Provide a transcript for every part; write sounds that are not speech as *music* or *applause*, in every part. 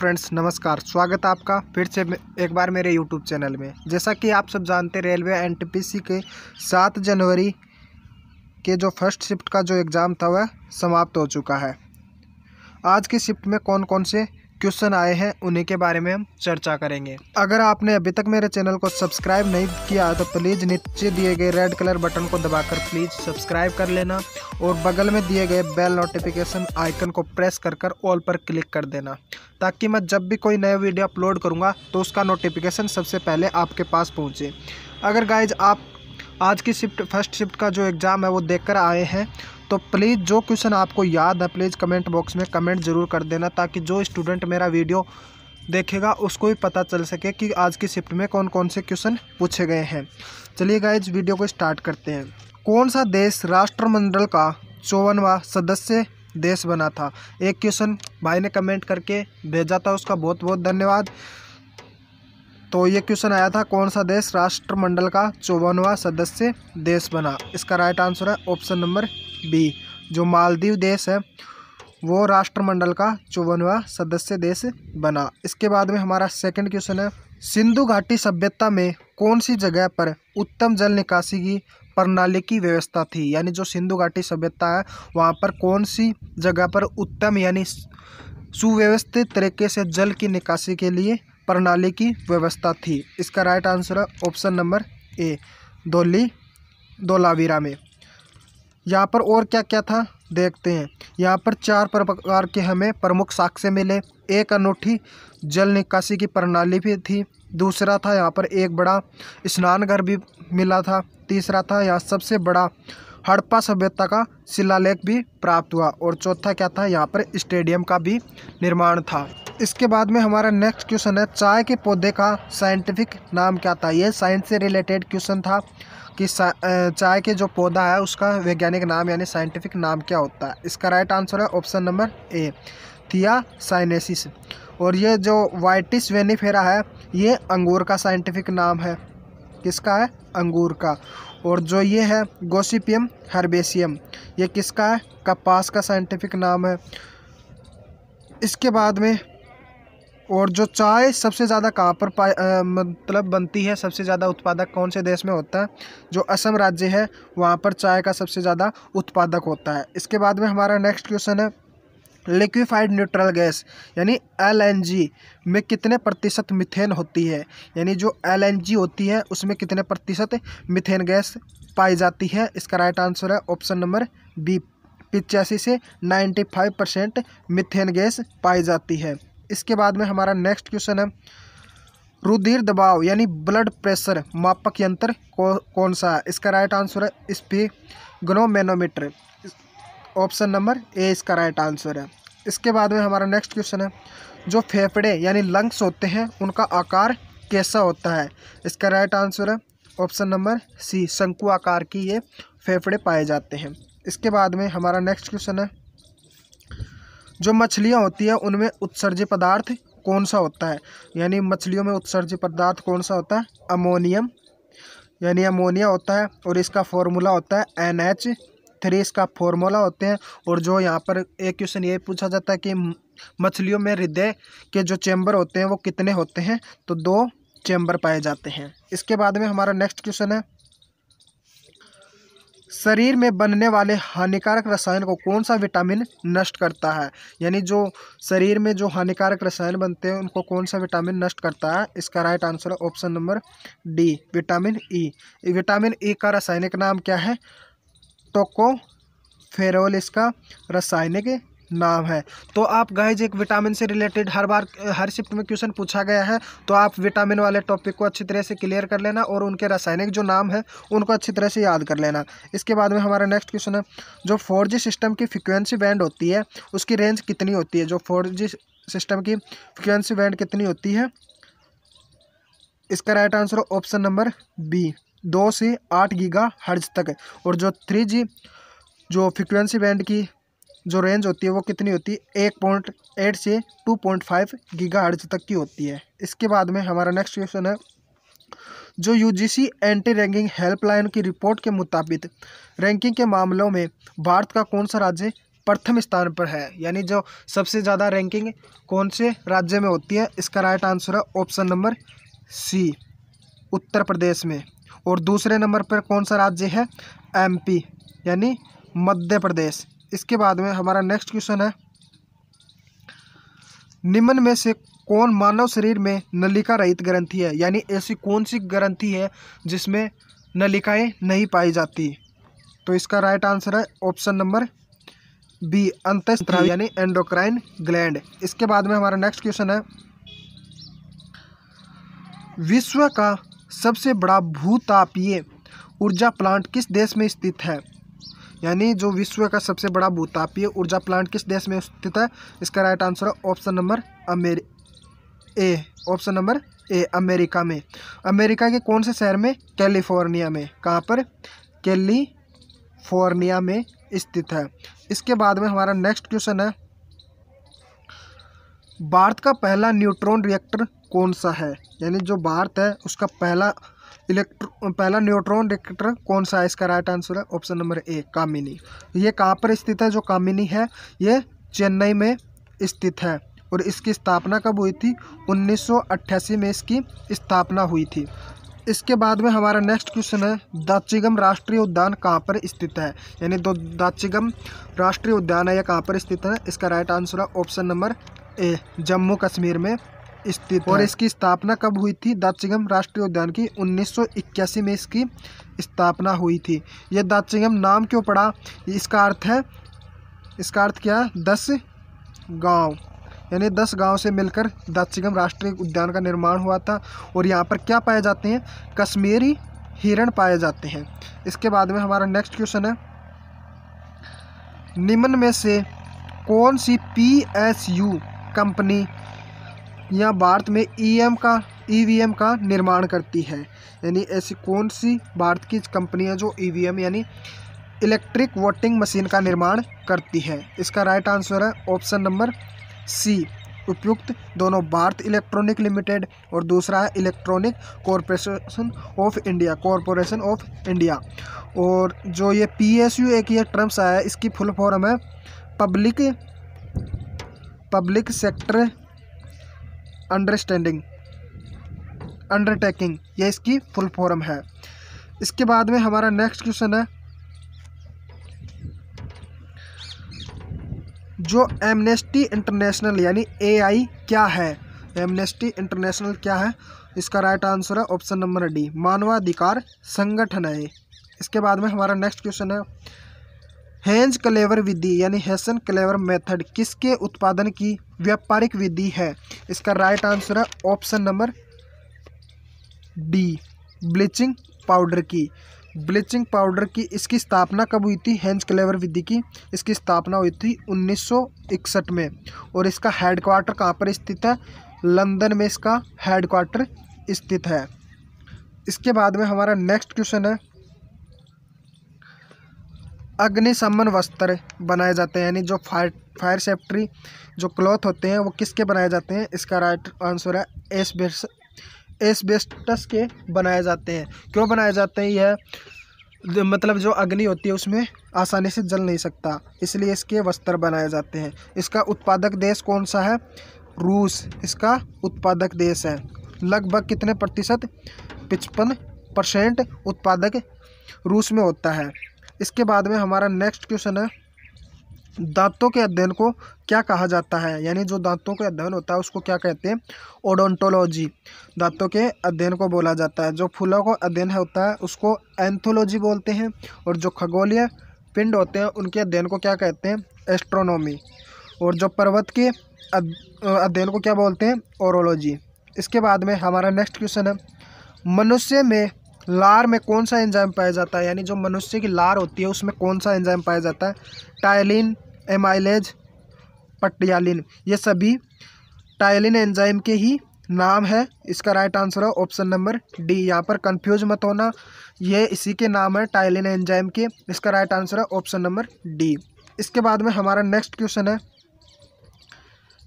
Friends नमस्कार स्वागत है आपका फिर से एक बार मेरे यूट्यूब चैनल में जैसा कि आप सब जानते रेलवे एनटीपीसी के सात जनवरी के जो फर्स्ट शिफ्ट का जो एग्ज़ाम था वह समाप्त हो चुका है आज की शिफ्ट में कौन कौन से क्वेश्चन आए हैं उन्हीं के बारे में हम चर्चा करेंगे अगर आपने अभी तक मेरे चैनल को सब्सक्राइब नहीं किया तो प्लीज़ नीचे दिए गए रेड कलर बटन को दबाकर प्लीज़ सब्सक्राइब कर लेना और बगल में दिए गए बेल नोटिफिकेशन आइकन को प्रेस कर कर ऑल पर क्लिक कर देना ताकि मैं जब भी कोई नया वीडियो अपलोड करूँगा तो उसका नोटिफिकेशन सबसे पहले आपके पास पहुँचे अगर गाइज आप आज की शिफ्ट फर्स्ट शिफ्ट का जो एग्ज़ाम है वो देख कर आए हैं तो प्लीज़ जो क्वेश्चन आपको याद है प्लीज़ कमेंट बॉक्स में कमेंट ज़रूर कर देना ताकि जो स्टूडेंट मेरा वीडियो देखेगा उसको भी पता चल सके कि आज की शिफ्ट में कौन कौन से क्वेश्चन पूछे गए हैं चलिए गाइज वीडियो को स्टार्ट करते हैं कौन सा देश राष्ट्रमंडल का चौवनवा सदस्य देश बना था एक क्वेश्चन भाई ने कमेंट करके भेजा था उसका बहुत बहुत धन्यवाद तो ये क्वेश्चन आया था कौन सा देश राष्ट्रमंडल का चौवनवा सदस्य देश बना इसका राइट आंसर है ऑप्शन नंबर बी जो मालदीव देश है वो राष्ट्रमंडल का चौवनवा सदस्य देश बना इसके बाद में हमारा सेकंड क्वेश्चन है सिंधु घाटी सभ्यता में कौन सी जगह पर उत्तम जल निकासी की प्रणाली की व्यवस्था थी यानी जो सिंधु घाटी सभ्यता है वहाँ पर कौन सी जगह पर उत्तम यानी सुव्यवस्थित तरीके से जल की निकासी के लिए प्रणाली की व्यवस्था थी इसका राइट आंसर है ऑप्शन नंबर ए दोली धोलावीरा में यहाँ पर और क्या क्या था देखते हैं यहाँ पर चार प्रकार के हमें प्रमुख साक्ष्य मिले एक अनूठी जल निकासी की प्रणाली भी थी दूसरा था यहाँ पर एक बड़ा स्नानघर भी मिला था तीसरा था यहाँ सबसे बड़ा हड़प्पा सभ्यता का शिलालेख भी प्राप्त हुआ और चौथा क्या था यहाँ पर स्टेडियम का भी निर्माण था इसके बाद में हमारा नेक्स्ट क्वेश्चन है चाय के पौधे का साइंटिफिक नाम क्या था ये साइंस से रिलेटेड क्वेश्चन था कि चाय के जो पौधा है उसका वैज्ञानिक नाम यानी साइंटिफिक नाम क्या होता है इसका राइट आंसर है ऑप्शन नंबर ए थिया साइनेसिस और ये जो वाइटिस वेनीफेरा है ये अंगूर का साइंटिफिक नाम है किसका है अंगूर का और जो ये है गोसिपियम हर्बेसियम ये किसका है कपास का साइंटिफिक नाम है इसके बाद में और जो चाय सबसे ज़्यादा कहाँ पर आ, मतलब बनती है सबसे ज़्यादा उत्पादक कौन से देश में होता है जो असम राज्य है वहाँ पर चाय का सबसे ज़्यादा उत्पादक होता है इसके बाद में हमारा नेक्स्ट क्वेश्चन है लिक्विफाइड न्यूट्रल गैस यानी एलएनजी में कितने प्रतिशत मिथेन होती है यानी जो एलएनजी होती है उसमें कितने प्रतिशत मिथेन गैस पाई जाती है इसका राइट आंसर है ऑप्शन नंबर बी पिचासी से ninety five percent methane gas पाई जाती है इसके बाद में हमारा नेक्स्ट क्वेश्चन है रुधिर दबाव यानी ब्लड प्रेशर मापक यंत्र कौन सा है इसका राइट आंसर है स्पी गनोमेनोमीटर ऑप्शन नंबर ए इसका राइट आंसर है इसके बाद में हमारा नेक्स्ट क्वेश्चन है जो फेफड़े यानी लंग्स होते हैं उनका आकार कैसा होता है इसका राइट आंसर है ऑप्शन नंबर सी शंकु आकार की ये फेफड़े पाए जाते हैं इसके बाद में हमारा नेक्स्ट क्वेश्चन है जो मछलियाँ होती हैं उनमें उत्सर्जी पदार्थ कौन सा होता है यानी मछलियों में उत्सर्जी पदार्थ कौन सा होता है अमोनियम यानी अमोनिया होता है और इसका फॉर्मूला होता है एन एच थ्री इसका फॉर्मूला होते हैं और जो यहाँ पर एक क्वेश्चन ये पूछा जाता है कि मछलियों में हृदय के जो चैम्बर होते हैं वो कितने होते हैं तो दो चैम्बर पाए जाते हैं इसके बाद में हमारा नेक्स्ट क्वेश्चन है शरीर में बनने वाले हानिकारक रसायन को कौन सा विटामिन नष्ट करता है यानी जो शरीर में जो हानिकारक रसायन बनते हैं उनको कौन सा विटामिन नष्ट करता है इसका राइट आंसर है option number D vitamin E e. Vitamin E e का रासायनिक नाम क्या है टोको फेरोल इसका रासायनिक नाम है तो आप गाइज एक विटामिन से रिलेटेड हर बार हर शिफ्ट में क्वेश्चन पूछा गया है तो आप विटामिन वाले टॉपिक को अच्छी तरह से क्लियर कर लेना और उनके रासायनिक जो नाम है उनको अच्छी तरह से याद कर लेना इसके बाद में हमारा नेक्स्ट क्वेश्चन है जो फोर सिस्टम की फ्रिक्वेंसी बैंड होती है उसकी रेंज कितनी होती है जो फोर सिस्टम की फ्रिक्वेंसी बैंड कितनी होती है इसका right answer option number B दो से आठ गीगा हर्ज तक और जो थ्री जी जो फ्रिक्वेंसी बैंड की जो रेंज होती है वो कितनी होती है एक पॉइंट एट से two point five gigahertz तक की होती है इसके बाद में हमारा नेक्स्ट क्वेश्चन है जो यूजीसी एंटी रैंकिंग हेल्पलाइन की रिपोर्ट के मुताबिक रैंकिंग के मामलों में भारत का कौन सा राज्य प्रथम स्थान पर है यानी जो सबसे ज़्यादा रैंकिंग कौन से राज्य में होती है इसका राइट आंसर है option number C Uttar Pradesh में और दूसरे नंबर पर कौन सा राज्य है एमपी यानी मध्य प्रदेश इसके बाद में हमारा नेक्स्ट क्वेश्चन है निम्न में से कौन मानव शरीर में नलिका रहित ग्रंथि है यानी ऐसी कौन सी ग्रंथि है जिसमें नलिकाएं नहीं पाई जाती तो इसका राइट आंसर है ऑप्शन नंबर बी अंत यानी एंडोक्राइन ग्लैंड इसके बाद में हमारा नेक्स्ट क्वेश्चन है विश्व का सबसे बड़ा भूतापीय ऊर्जा प्लांट किस देश में स्थित है यानी जो विश्व का सबसे बड़ा भूतापीय ऊर्जा प्लांट किस देश में स्थित है इसका राइट आंसर है ऑप्शन नंबर अमेरि A option number A America में अमेरिका के कौन से शहर में कैलिफोर्निया में कहाँ पर कैलिफोर्निया में स्थित है इसके बाद में हमारा नेक्स्ट क्वेश्चन है भारत का पहला न्यूट्रॉन रिएक्टर कौन सा है यानी जो भारत है उसका पहला इलेक्ट्रो पहला न्यूट्रॉन डिटेक्टर कौन सा है इसका राइट आंसर है ऑप्शन नंबर ए कामिनी ये कहाँ पर स्थित है जो कामिनी है ये चेन्नई में स्थित है और इसकी स्थापना कब हुई थी 1988 में इसकी स्थापना हुई थी इसके बाद में हमारा नेक्स्ट क्वेश्चन है दाचिगम राष्ट्रीय उद्यान कहाँ पर स्थित है यानी दो दाचिगम राष्ट्रीय उद्यान है यह कहाँ पर स्थित है इसका राइट आंसर है option number A Jammu Kashmir में स्थित और इसकी स्थापना कब हुई थी दाचिगम राष्ट्रीय उद्यान की 1981 में इसकी स्थापना हुई थी यह दाचिगम नाम क्यों पड़ा इसका अर्थ है इसका अर्थ क्या है दस गांव यानी दस गांव से मिलकर दाचिगम राष्ट्रीय उद्यान का निर्माण हुआ था और यहाँ पर क्या पाए जाते हैं कश्मीरी हिरण पाए जाते हैं इसके बाद में हमारा नेक्स्ट क्वेश्चन है निम्न में से कौन सी पी एस यू कंपनी यह भारत में ईएम e का ईवीएम e का निर्माण करती है यानी ऐसी कौन सी भारत की कंपनी है जो ईवीएम e यानी इलेक्ट्रिक वोटिंग मशीन का निर्माण करती है इसका राइट आंसर है ऑप्शन नंबर सी उपयुक्त दोनों भारत इलेक्ट्रॉनिक लिमिटेड और दूसरा है electronic corporation of India corporation of India और जो ये पी एस यू एक ये टर्म्स आया है इसकी फुल फॉर्म है public public sector understanding undertaking ये इसकी फुल फॉर्म है इसके बाद में हमारा नेक्स्ट क्वेश्चन है जो एमनेस्टी इंटरनेशनल यानी एआई क्या है एमनेस्टी इंटरनेशनल क्या है इसका राइट आंसर है ऑप्शन नंबर डी मानवाधिकार संगठन है इसके बाद में हमारा नेक्स्ट क्वेश्चन है हैंज क्लेवर विधि यानी हैसन क्लेवर मेथड किसके उत्पादन की व्यापारिक विधि है इसका राइट आंसर है option number D bleaching powder की ब्लीचिंग पाउडर की इसकी स्थापना कब हुई थी हैंज क्लेवर विधि की इसकी स्थापना हुई थी 1961 में और इसका हेडक्वार्टर कहाँ पर स्थित है लंदन में इसका हेडक्वार्टर स्थित है इसके बाद में हमारा नेक्स्ट क्वेश्चन है अग्निशमन वस्त्र बनाए जाते हैं यानी जो फायर फायर सेफ्टी जो क्लॉथ होते हैं वो किसके बनाए जाते हैं इसका राइट आंसर है एसबेस एसबेस्टस के बनाए जाते हैं क्यों बनाए जाते हैं यह मतलब जो अग्नि होती है उसमें आसानी से जल नहीं सकता इसलिए इसके वस्त्र बनाए जाते हैं इसका उत्पादक देश कौन सा है रूस इसका उत्पादक देश है लगभग कितने प्रतिशत पचपन परसेंट उत्पादक रूस में होता है इसके बाद में हमारा नेक्स्ट क्वेश्चन है दांतों के अध्ययन को क्या कहा जाता है यानी जो दांतों के अध्ययन होता है उसको क्या कहते हैं ओडोंटोलॉजी दांतों के अध्ययन को बोला जाता है जो फूलों का अध्ययन होता है उसको एंथोलॉजी बोलते हैं और जो खगोलीय पिंड होते हैं उनके अध्ययन को क्या कहते हैं एस्ट्रोनॉमी और जो पर्वत के अध्ययन को क्या बोलते हैं ओरोलॉजी इसके बाद में हमारा नेक्स्ट क्वेश्चन है मनुष्य में लार में कौन सा एंजाइम पाया जाता है यानी जो मनुष्य की लार होती है उसमें कौन सा एंजाइम पाया जाता है टायलिन एमाइलेज पटियालिन ये सभी टायलिन एंजाइम के ही नाम है इसका राइट आंसर है ऑप्शन नंबर डी यहाँ पर कंफ्यूज मत होना ये इसी के नाम है टाइलिन एंजाइम के इसका राइट आंसर है ऑप्शन नंबर डी इसके बाद में हमारा नेक्स्ट क्वेश्चन है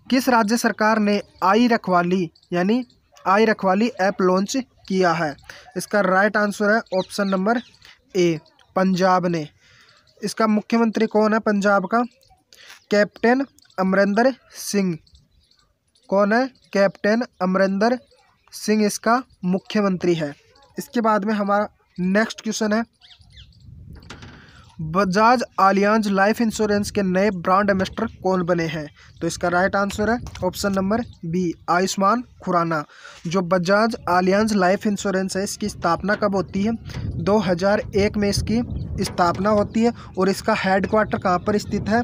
किस राज्य सरकार ने आई रखवाली यानी आई रखवाली ऐप लॉन्च किया है इसका राइट आंसर है ऑप्शन नंबर ए पंजाब ने इसका मुख्यमंत्री कौन है पंजाब का कैप्टन अमरिंदर सिंह कौन है कैप्टन अमरिंदर सिंह इसका मुख्यमंत्री है इसके बाद में हमारा नेक्स्ट क्वेश्चन है बजाज आलियांज लाइफ इंश्योरेंस के नए ब्रांड एम्बेस्टर कौन बने हैं तो इसका राइट आंसर है option number B Ayushmann Khurrana जो बजाज आलियांज लाइफ इंश्योरेंस है इसकी स्थापना कब होती है 2001 में इसकी स्थापना होती है और इसका हेड क्वार्टर कहाँ पर स्थित है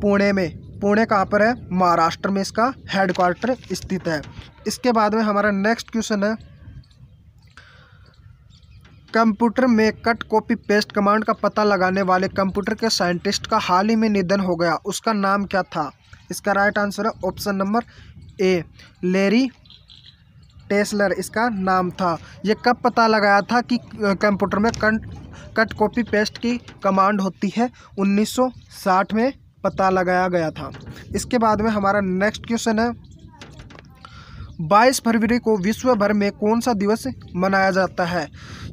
पुणे में पुणे कहाँ पर है महाराष्ट्र में इसका हेड क्वार्टर स्थित है इसके बाद में हमारा नेक्स्ट क्वेश्चन है कंप्यूटर में कट कॉपी पेस्ट कमांड का पता लगाने वाले कंप्यूटर के साइंटिस्ट का हाल ही में निधन हो गया उसका नाम क्या था इसका राइट आंसर है option number A Larry Tesler इसका नाम था ये कब पता लगाया था कि कंप्यूटर में कंट कट कॉपी पेस्ट की कमांड होती है 1960 में पता लगाया गया था इसके बाद में हमारा नेक्स्ट क्वेश्चन है 22 फरवरी को विश्व भर में कौन सा दिवस मनाया जाता है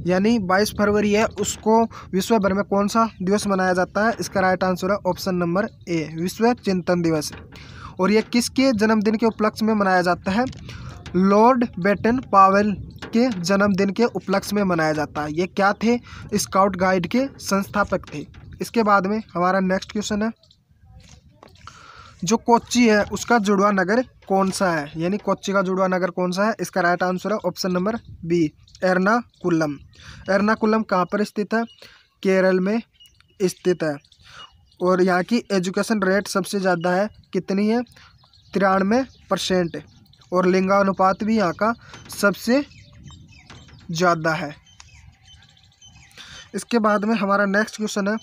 यानी 22 फरवरी है उसको विश्व भर में कौन सा दिवस मनाया जाता है इसका राइट आंसर है ऑप्शन नंबर ए विश्व चिंतन दिवस और यह किसके जन्मदिन के उपलक्ष्य में मनाया जाता है लॉर्ड बेटन पावेल के जन्मदिन के उपलक्ष्य में मनाया जाता है ये क्या थे स्काउट गाइड के संस्थापक थे इसके बाद में हमारा नेक्स्ट क्वेश्चन है जो कोच्ची है उसका जुड़वा नगर कौन सा है यानी कोच्ची का जुड़वा नगर कौन सा है इसका राइट आंसर है option number B Ernakulam Ernakulam कहाँ पर स्थित है केरल में स्थित है और यहाँ की एजुकेशन रेट सबसे ज़्यादा है कितनी है तिरानवे परसेंट और लिंगानुपात भी यहाँ का सबसे ज़्यादा है इसके बाद में हमारा नेक्स्ट क्वेश्चन है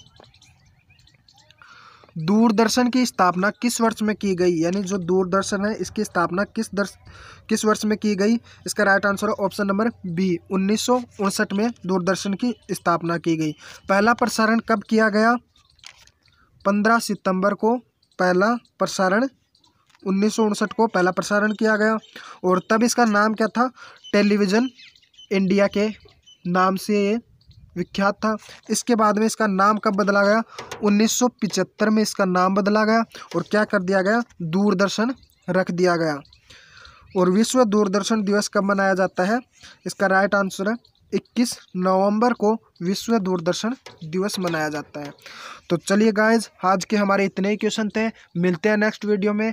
दूरदर्शन की स्थापना किस वर्ष में की गई यानी जो दूरदर्शन है इसकी स्थापना किस दर्श किस वर्ष में की गई इसका राइट आंसर है ऑप्शन नंबर बी उन्नीस में दूरदर्शन की स्थापना की गई पहला प्रसारण कब किया गया पंद्रह सितंबर को पहला प्रसारण उन्नीस को पहला प्रसारण किया गया और तब इसका नाम क्या था टेलीविज़न इंडिया के नाम से ये विख्यात था इसके बाद में इसका नाम कब बदला गया 1975 में इसका नाम बदला गया और क्या कर दिया गया दूरदर्शन रख दिया गया और विश्व दूरदर्शन दिवस कब मनाया जाता है इसका राइट आंसर है 21 नवंबर को विश्व दूरदर्शन दिवस मनाया जाता है तो चलिए गाइज आज के हमारे इतने ही क्वेश्चन थे मिलते हैं नेक्स्ट वीडियो में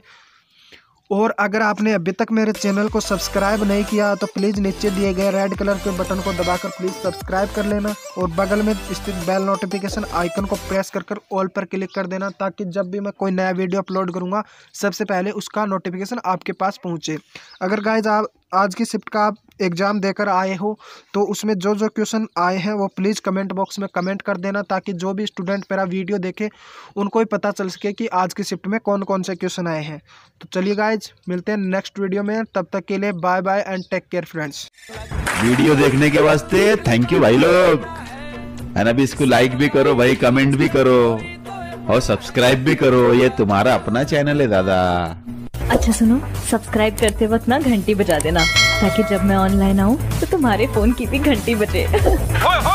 और अगर आपने अभी तक मेरे चैनल को सब्सक्राइब नहीं किया तो प्लीज़ नीचे दिए गए रेड कलर के बटन को दबाकर प्लीज़ सब्सक्राइब कर लेना और बगल में स्थित बेल नोटिफिकेशन आइकन को प्रेस कर कर ऑल पर क्लिक कर देना ताकि जब भी मैं कोई नया वीडियो अपलोड करूँगा सबसे पहले उसका नोटिफिकेशन आपके पास पहुँचे अगर गाइज आप आज की शिफ्ट का आप एग्ज़ाम देकर आए हो तो उसमें जो जो क्वेश्चन आए हैं वो प्लीज़ कमेंट बॉक्स में कमेंट कर देना ताकि जो भी स्टूडेंट मेरा वीडियो देखे उनको ही पता चल सके कि आज की शिफ्ट में कौन कौन से क्वेश्चन आए हैं तो चलिए गाइज मिलते हैं नेक्स्ट वीडियो में तब तक के लिए bye bye and take care friends video देखने के वास्ते थैंक यू भाई लोग है ना भी इसको लाइक भी करो भाई कमेंट भी करो और सब्सक्राइब भी करो ये तुम्हारा अपना चैनल है दादा अच्छा सुनो सब्सक्राइब करते वक्त ना घंटी बजा देना ताकि जब मैं ऑनलाइन आऊँ तो तुम्हारे फोन की भी घंटी बजे *laughs*